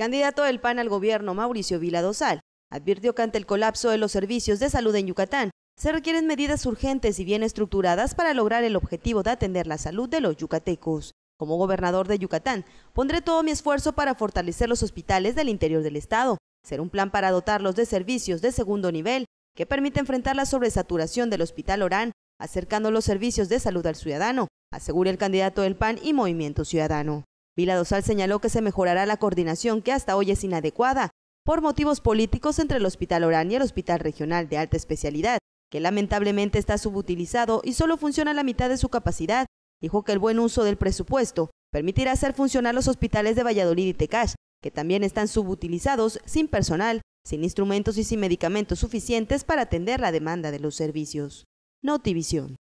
Candidato del PAN al gobierno, Mauricio Vila Dosal, advirtió que ante el colapso de los servicios de salud en Yucatán, se requieren medidas urgentes y bien estructuradas para lograr el objetivo de atender la salud de los yucatecos. Como gobernador de Yucatán, pondré todo mi esfuerzo para fortalecer los hospitales del interior del Estado, ser un plan para dotarlos de servicios de segundo nivel que permita enfrentar la sobresaturación del Hospital Orán, acercando los servicios de salud al ciudadano, asegura el candidato del PAN y Movimiento Ciudadano. Vila Dosal señaló que se mejorará la coordinación que hasta hoy es inadecuada por motivos políticos entre el Hospital Orán y el Hospital Regional de Alta Especialidad, que lamentablemente está subutilizado y solo funciona a la mitad de su capacidad. Dijo que el buen uso del presupuesto permitirá hacer funcionar los hospitales de Valladolid y Tecash, que también están subutilizados, sin personal, sin instrumentos y sin medicamentos suficientes para atender la demanda de los servicios. Notivisión.